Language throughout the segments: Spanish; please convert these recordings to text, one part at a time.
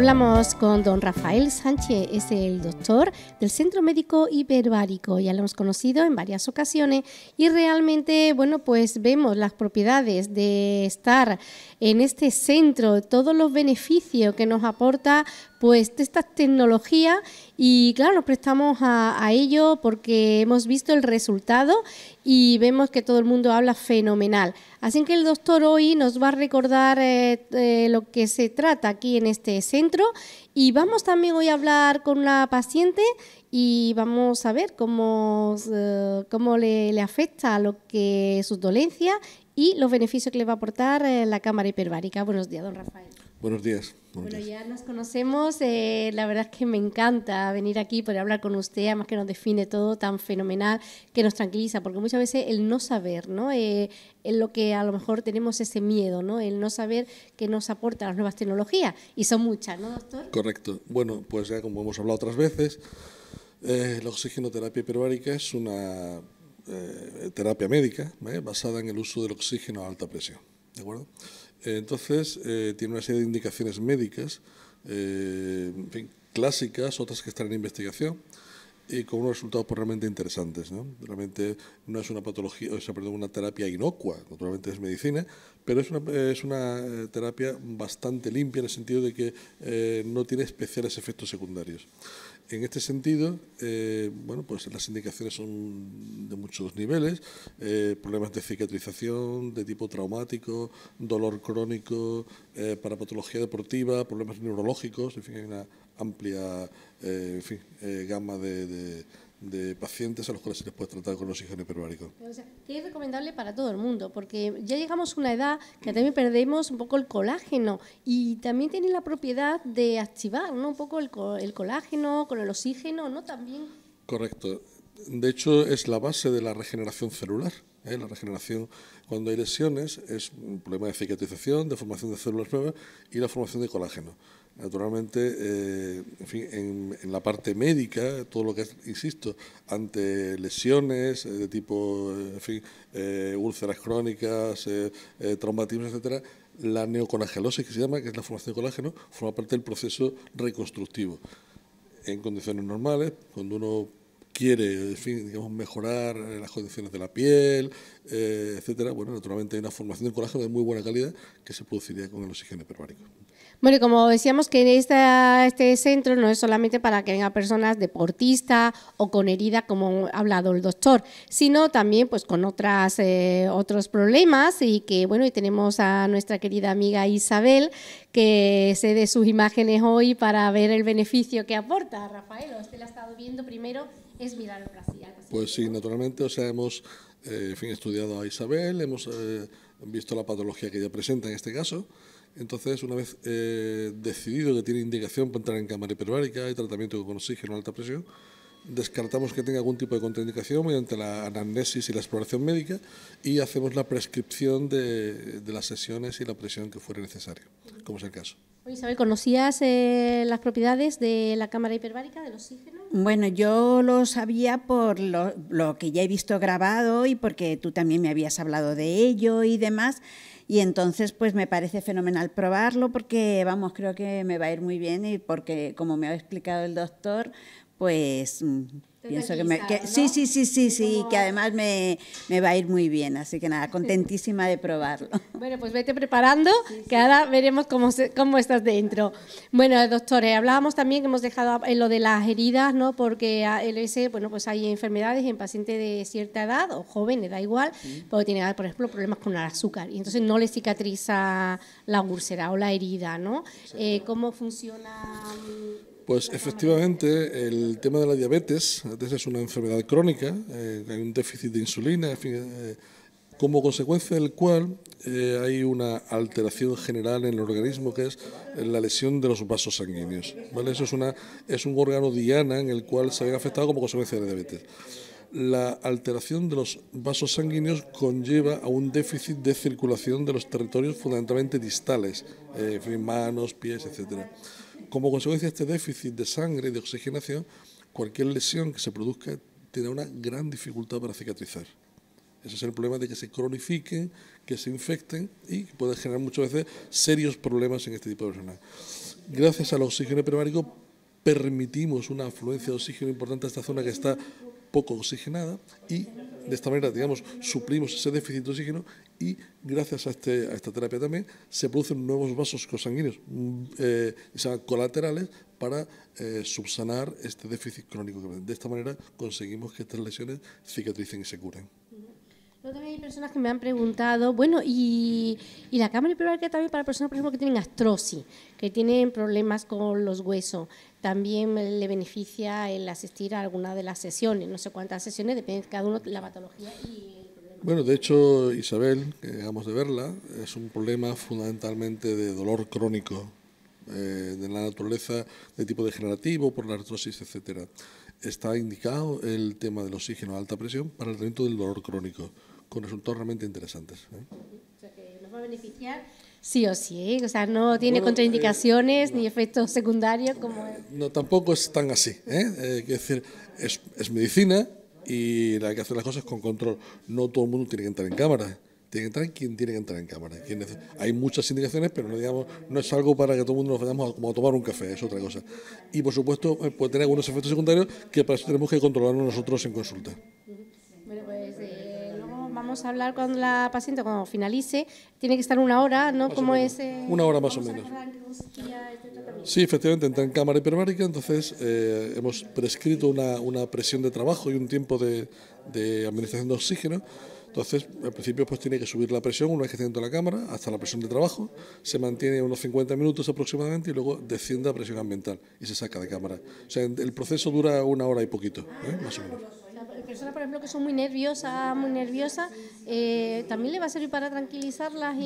Hablamos con don Rafael Sánchez, es el doctor del Centro Médico Hiperbárico, ya lo hemos conocido en varias ocasiones y realmente, bueno, pues vemos las propiedades de estar en este centro, todos los beneficios que nos aporta pues de estas tecnologías y claro, nos prestamos a, ello porque hemos visto el resultado y vemos que todo el mundo habla fenomenal. Así que el doctor hoy nos va a recordar eh, eh, lo que se trata aquí en este centro y vamos también hoy a hablar con una paciente y vamos a ver cómo, eh, cómo le, afecta lo que sus dolencias y los beneficios que le va a aportar la cámara hiperbárica. Buenos días, don Rafael. Buenos días. bueno, ya nos conocemos. Eh, la verdad es que me encanta venir aquí, poder hablar con usted, además que nos define todo tan fenomenal, que nos tranquiliza, porque muchas veces el no saber, ¿no? Eh, es lo que a lo mejor tenemos ese miedo, ¿no? El no saber qué nos aportan las nuevas tecnologías, y son muchas, ¿no, doctor? Correcto. Bueno, pues ya como hemos hablado otras veces, eh, la oxigenoterapia hiperbárica es una eh, terapia médica basada en el uso del oxígeno a alta presión, ¿de acuerdo? Entonces, eh, tiene una serie de indicaciones médicas, eh, clásicas, otras que están en investigación, y con unos resultados pues, realmente interesantes. Realmente no es una patología, o perdón, una terapia inocua, naturalmente es medicina, pero es una, eh, terapia bastante limpia en el sentido de que no tiene especiales efectos secundarios. En este sentido, eh, bueno, pues las indicaciones son de muchos niveles, eh, problemas de cicatrización, de tipo traumático, dolor crónico, eh, para patología deportiva, problemas neurológicos, en fin, hay una amplia eh, gama de de pacientes a los cuales se les puede tratar con oxígeno hiperbárico. O sea, que es recomendable para todo el mundo, porque ya llegamos a una edad que también perdemos un poco el colágeno y también tiene la propiedad de activar un poco el, colágeno con el oxígeno, ¿no? También. Correcto. De hecho, es la base de la regeneración celular. ¿eh? La regeneración, cuando hay lesiones, es un problema de cicatrización, de formación de células nuevas y la formación de colágeno naturalmente, eh, en, la parte médica, todo lo que es, insisto, ante lesiones eh, de tipo, eh, fin, úlceras crónicas, traumatismos, etcétera, la neoconagelosis, que se llama, que es la formación de colágeno, forma parte del proceso reconstructivo. En condiciones normales, cuando uno quiere, mejorar las condiciones de la piel, etcétera, bueno, naturalmente hay una formación de colágeno de muy buena calidad que se produciría con el oxígeno hiperbárico. Bueno, como decíamos que este centro no es solamente para que venga personas deportistas o con herida, como ha hablado el doctor, sino también pues con otras, eh, otros problemas y que bueno, y tenemos a nuestra querida amiga Isabel que se dé sus imágenes hoy para ver el beneficio que aporta. Rafael, usted la ha estado viendo primero, es mirar hacía. Pues sí, naturalmente, o sea, hemos eh, fin, estudiado a Isabel, hemos eh, visto la patología que ella presenta en este caso, entonces, una vez eh, decidido que tiene indicación para entrar en cámara hiperbárica y tratamiento con oxígeno a alta presión, descartamos que tenga algún tipo de contraindicación mediante la anamnesis y la exploración médica y hacemos la prescripción de, las sesiones y la presión que fuera necesario, como es el caso. Isabel, ¿conocías eh, las propiedades de la cámara hiperbárica, del oxígeno? Bueno, yo lo sabía por lo, que ya he visto grabado y porque tú también me habías hablado de ello y demás. Y entonces, pues me parece fenomenal probarlo porque, vamos, creo que me va a ir muy bien y porque, como me ha explicado el doctor, pues mm, que, sí, sí, sí, sí, sí, que además me, va a ir muy bien, así que nada, contentísima de probarlo. Bueno, pues vete preparando, que ahora veremos cómo, cómo estás dentro. Bueno, doctores, hablábamos también que hemos dejado en lo de las heridas, ¿no? Porque LS, bueno, pues hay enfermedades en pacientes de cierta edad o jóvenes, da igual, pero tiene por ejemplo, problemas con el azúcar y entonces no le cicatriza la úlcera o la herida, ¿no? Eh, ¿Cómo funciona pues efectivamente, el tema de la diabetes, es una enfermedad crónica, eh, hay un déficit de insulina, eh, como consecuencia del cual eh, hay una alteración general en el organismo que es la lesión de los vasos sanguíneos. Eso es, un órgano diana en el cual se ve afectado como consecuencia de la diabetes. La alteración de los vasos sanguíneos conlleva a un déficit de circulación de los territorios fundamentalmente distales, manos, pies, etcétera. Como consecuencia de este déficit de sangre y de oxigenación, cualquier lesión que se produzca tiene una gran dificultad para cicatrizar. Ese es el problema de que se cronifiquen, que se infecten y que pueden generar muchas veces serios problemas en este tipo de personas. Gracias al oxígeno primario permitimos una afluencia de oxígeno importante a esta zona que está poco oxigenada y de esta manera, digamos, suplimos ese déficit de oxígeno y gracias a, este, a esta terapia también se producen nuevos vasos cosanguíneos mm, eh, colaterales para eh, subsanar este déficit crónico. De esta manera conseguimos que estas lesiones cicatricen y se curen. también hay personas que me han preguntado, bueno, y, y la cámara hiperbárica también para personas, por ejemplo, que tienen astrosis, que tienen problemas con los huesos, también le beneficia el asistir a alguna de las sesiones, no sé cuántas sesiones, depende de cada uno la patología y bueno, de hecho, Isabel, que acabamos de verla, es un problema fundamentalmente de dolor crónico eh, de la naturaleza de tipo degenerativo, por la artrosis, etc. Está indicado el tema del oxígeno a alta presión para el tratamiento del dolor crónico, con resultados realmente interesantes. ¿eh? O sea, que nos va a beneficiar sí o sí, ¿eh? o sea, no tiene contraindicaciones ni efectos secundarios como... No, tampoco es tan así, ¿eh? decir, es, es medicina, y hay que hacer las cosas con control. No todo el mundo tiene que entrar en cámara. Tiene que entrar quien tiene que entrar en cámara. hay muchas indicaciones, pero no, digamos, no es algo para que todo el mundo nos vayamos a, como tomar un café, es otra cosa. Y por supuesto eh, puede tener algunos efectos secundarios que para eso tenemos que controlarlo nosotros en consulta. Pues, eh, vamos a hablar con la paciente cuando finalice. Tiene que estar una hora, ¿no? es? Eh, una hora más o menos. Este sí, efectivamente, entra en cámara hiperbárica, entonces eh, hemos prescrito una, presión de trabajo y un tiempo de, administración de oxígeno. Entonces, al principio, pues tiene que subir la presión una vez que está dentro de la cámara hasta la presión de trabajo, se mantiene unos 50 minutos aproximadamente y luego desciende a presión ambiental y se saca de cámara. O sea, el proceso dura una hora y poquito, ¿eh? más o menos personas, por ejemplo, que son muy nerviosas, muy nerviosa, eh, ¿también le va a servir para tranquilizarlas?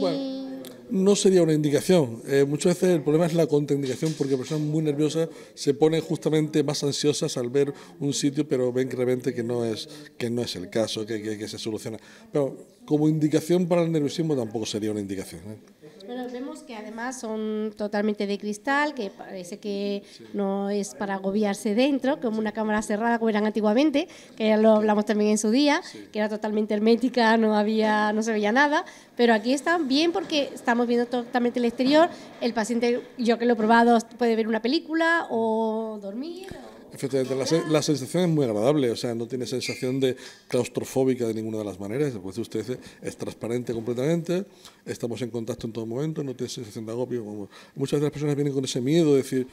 no sería una indicación. Eh, muchas veces el problema es la contraindicación porque personas muy nerviosas se ponen justamente más ansiosas al ver un sitio, pero ven que no es, que no es el caso, que, que, se soluciona. Pero como indicación para el nerviosismo tampoco sería una indicación. ¿eh? Bueno, vemos que además son totalmente de cristal, que parece que no es para agobiarse dentro, como una cámara cerrada como eran antiguamente, que ya lo hablamos también en su día, que era totalmente hermética, no había, no se veía nada, pero aquí están bien porque estamos viendo totalmente el exterior. El paciente, yo que lo he probado, puede ver una película o dormir. O Efectivamente, la, sensación es muy agradable, o sea, no tiene sensación de claustrofóbica de ninguna de las maneras, después de usted es transparente completamente, estamos en contacto en todo momento, no tiene sensación de agobio. Muchas de las personas vienen con ese miedo de decir,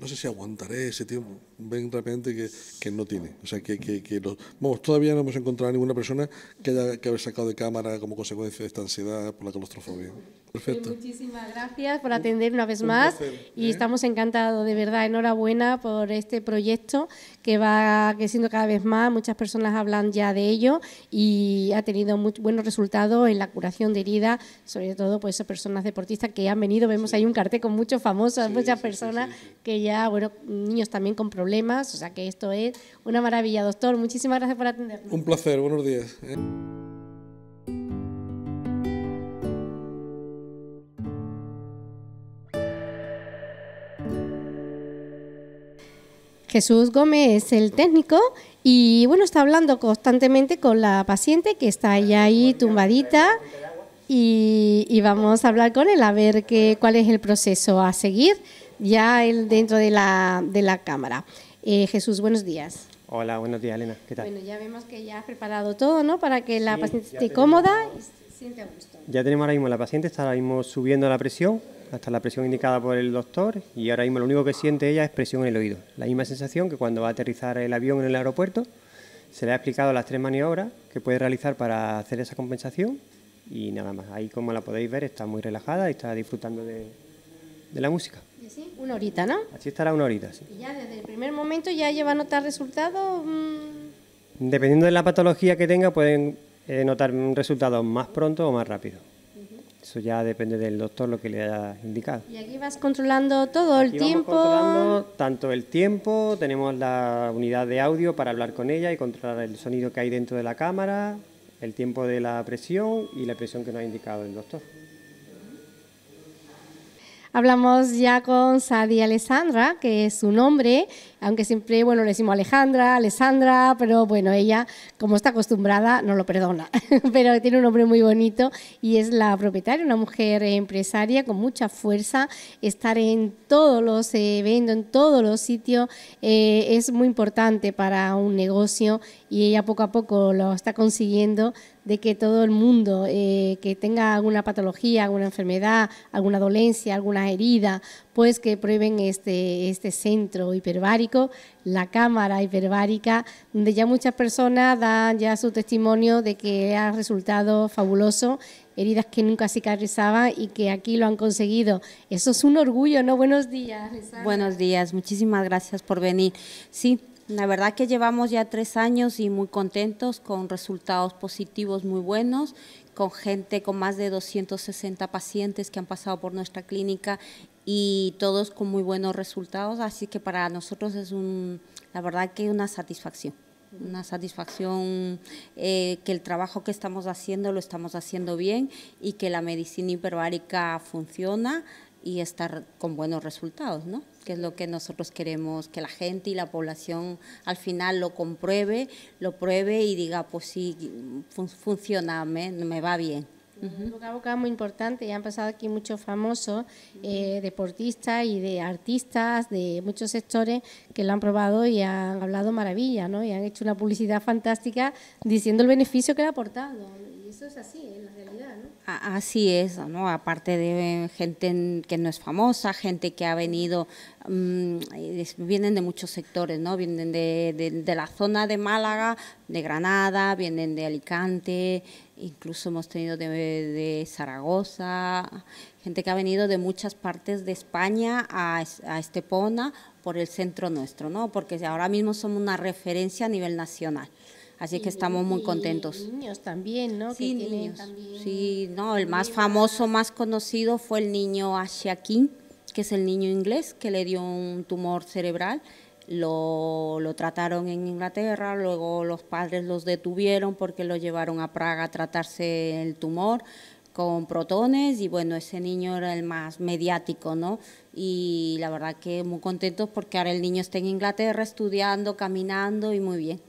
no sé si aguantaré ese tiempo, ven rápidamente que, no tiene. O sea, que, todavía no hemos encontrado a ninguna persona que haya que haber sacado de cámara como consecuencia de esta ansiedad por la claustrofobia. Perfecto. muchísimas gracias por atender una vez más y ¿eh? estamos encantados, de verdad, enhorabuena por este proyecto que va creciendo cada vez más, muchas personas hablan ya de ello y ha tenido muy buenos resultados en la curación de heridas, sobre todo pues personas deportistas que han venido, vemos ahí un cartel con muchos famosos, muchas personas que ya, bueno, niños también con problemas, o sea que esto es una maravilla. Doctor, muchísimas gracias por atenderme. Un placer, buenos días. Jesús Gómez es el técnico y bueno, está hablando constantemente con la paciente que está ya ahí tumbadita y, y vamos a hablar con él a ver qué cuál es el proceso a seguir ya él dentro de la, de la cámara. Eh, Jesús, buenos días. Hola, buenos días, Elena. ¿Qué tal? Bueno, ya vemos que ya has preparado todo, ¿no? Para que la paciente esté cómoda y siente a gusto. Ya tenemos ahora mismo la paciente, está ahora mismo subiendo la presión hasta la presión indicada por el doctor y ahora mismo lo único que siente ella es presión en el oído. La misma sensación que cuando va a aterrizar el avión en el aeropuerto. Se le ha explicado las tres maniobras que puede realizar para hacer esa compensación y nada más. Ahí como la podéis ver está muy relajada y está disfrutando de, de la música. Sí, una horita, ¿no? Así estará una horita, sí. Y ya desde el primer momento ya lleva a notar resultados. Mm? Dependiendo de la patología que tenga, pueden eh, notar resultado más pronto o más rápido. Eso ya depende del doctor lo que le haya indicado. Y aquí vas controlando todo el tiempo. Controlando tanto el tiempo, tenemos la unidad de audio para hablar con ella y controlar el sonido que hay dentro de la cámara, el tiempo de la presión y la presión que nos ha indicado el doctor. Hablamos ya con Sadie Alessandra, que es su nombre, aunque siempre, bueno, le decimos Alejandra, Alessandra, pero bueno, ella, como está acostumbrada, no lo perdona. pero tiene un nombre muy bonito y es la propietaria, una mujer empresaria con mucha fuerza. Estar en todos los eventos, eh, en todos los sitios, eh, es muy importante para un negocio y ella poco a poco lo está consiguiendo de que todo el mundo eh, que tenga alguna patología, alguna enfermedad, alguna dolencia, alguna herida, pues que prueben este, este centro hiperbárico, la cámara hiperbárica, donde ya muchas personas dan ya su testimonio de que ha resultado fabuloso heridas que nunca se cicatrizaban y que aquí lo han conseguido. Eso es un orgullo, ¿no? Buenos días. Buenos días, muchísimas gracias por venir. Sí, la verdad que llevamos ya tres años y muy contentos con resultados positivos muy buenos, con gente con más de 260 pacientes que han pasado por nuestra clínica y todos con muy buenos resultados, así que para nosotros es un, la verdad que una satisfacción una satisfacción eh, que el trabajo que estamos haciendo lo estamos haciendo bien y que la medicina hiperbárica funciona, y estar con buenos resultados, ¿no? Que es lo que nosotros queremos que la gente y la población al final lo compruebe, lo pruebe y diga, pues sí, funciona, me, me, va bien. Un Boca a boca muy importante, Y han pasado aquí muchos famosos, eh, deportistas y de artistas de muchos sectores que lo han probado y han hablado maravilla, ¿no? Y han hecho una publicidad fantástica diciendo el beneficio que le ha aportado. Y eso es así, en la realidad, ¿no? Así es, ¿no? Aparte de eh, gente que no es famosa, gente que ha venido, mm, eh, vienen de muchos sectores, ¿no? Vienen de, la zona de Málaga, de Granada, vienen de Alicante, incluso hemos tenido de, de Zaragoza, gente que ha venido de muchas partes de España a, a Estepona por el centro nuestro, ¿no? Porque ahora mismo somos una referencia a nivel nacional. Así que estamos muy contentos. niños también, ¿no? Sí, niños. Sí, no, el más famoso, más conocido fue el niño King, que es el niño inglés que le dio un tumor cerebral. Lo, lo, trataron en Inglaterra, luego los padres los detuvieron porque lo llevaron a Praga a tratarse el tumor con protones y bueno, ese niño era el más mediático, ¿no? Y la verdad que muy contentos porque ahora el niño está en Inglaterra estudiando, caminando y muy bien.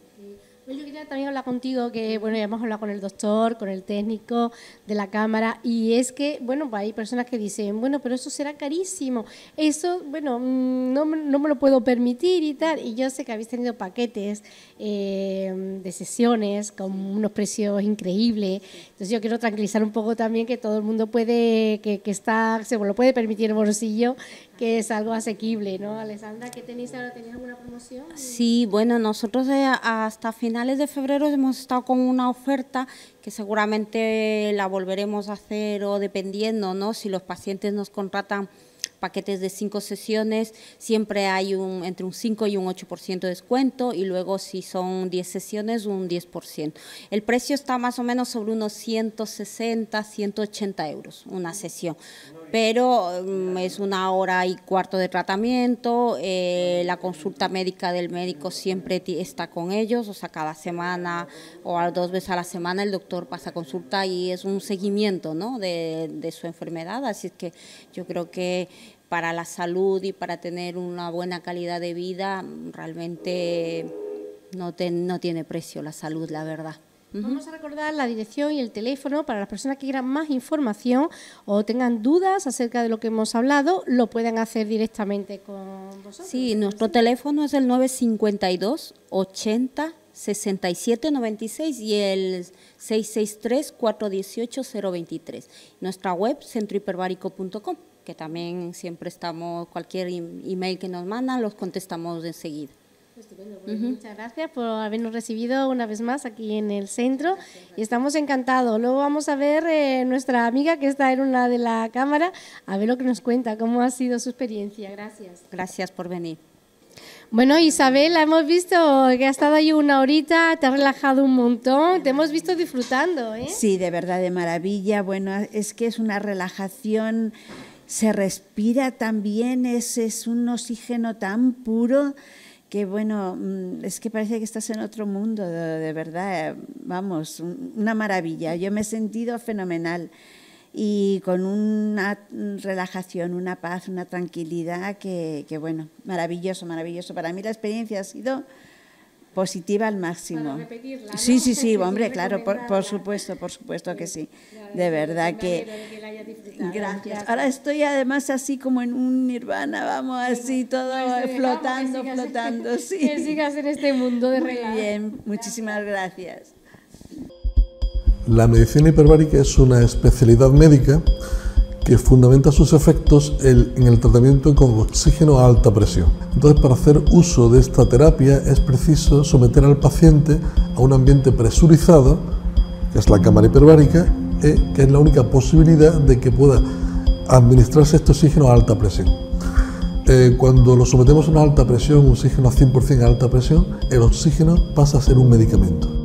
Pues yo quería también hablar contigo, que bueno, ya hemos hablado con el doctor, con el técnico de la cámara, y es que, bueno, pues hay personas que dicen, bueno, pero eso será carísimo, eso, bueno, mm, no, no me lo puedo permitir y tal, y yo sé que habéis tenido paquetes eh, de sesiones con unos precios increíbles, entonces yo quiero tranquilizar un poco también que todo el mundo puede, que, que está, se lo puede permitir el bolsillo que es algo asequible, ¿no? Alessandra, ¿qué tenéis ahora? ¿Tenéis alguna promoción? Sí, bueno, nosotros eh, hasta finales de febrero hemos estado con una oferta que seguramente la volveremos a hacer o dependiendo, ¿no? Si los pacientes nos contratan paquetes de cinco sesiones siempre hay un, entre un 5 y un 8% de descuento y luego si son 10 sesiones un 10%. El precio está más o menos sobre unos 160, 180 euros una sesión, pero mm, es una hora y cuarto de tratamiento, eh, la consulta médica del médico siempre está con ellos, o sea, cada semana o dos veces a la semana el doctor pasa consulta y es un seguimiento de, su enfermedad, así que yo creo que para la salud y para tener una buena calidad de vida, realmente no, tiene precio la salud, la verdad. Vamos a recordar la dirección y el teléfono para las personas que quieran más información o tengan dudas acerca de lo que hemos hablado, lo pueden hacer directamente con vosotros. Sí, nuestro teléfono es el 952 80 67 96 y el 663 418 023. Nuestra web centrohiperbárico.com que también siempre estamos, cualquier em-, email que nos mandan, los contestamos enseguida. Estupendo, pues, pues, Muchas gracias por habernos recibido una vez más aquí en el centro y estamos encantados. Luego vamos a ver eh, nuestra amiga que está en una de la cámara, a ver lo que nos cuenta, cómo ha sido su experiencia. Gracias. Gracias por venir. Bueno, Isabel, hemos visto que ha estado ahí una horita, te has relajado un montón, te hemos visto disfrutando. ¿eh? Sí, de verdad, de maravilla. Bueno, es que es una relajación se respira también, es, es un oxígeno tan puro que bueno, mm, es que parece que estás en otro mundo, de, verdad, vamos, una maravilla. Yo me he sentido fenomenal y con una relajación, una paz, una tranquilidad que, que bueno, maravilloso, maravilloso. Para mí la experiencia ha sido positiva al máximo. Sí, sí, sí, hombre, claro, por, supuesto, por supuesto que sí. De verdad que... Gracias. Ahora estoy además así como en un nirvana, vamos, así todo este, flotando, ¿eh? flotando, sí. Que sigas en este mundo de rey bien, muchísimas gracias. La medicina hiperbárica es una especialidad médica que fundamenta sus efectos en el tratamiento con oxígeno a alta presión. Entonces, para hacer uso de esta terapia es preciso someter al paciente a un ambiente presurizado, que es la cámara hiperbárica, eh, que es la única posibilidad de que pueda administrarse este oxígeno a alta presión. Eh, cuando lo sometemos a una alta presión, oxígeno a 100% a alta presión, el oxígeno pasa a ser un medicamento.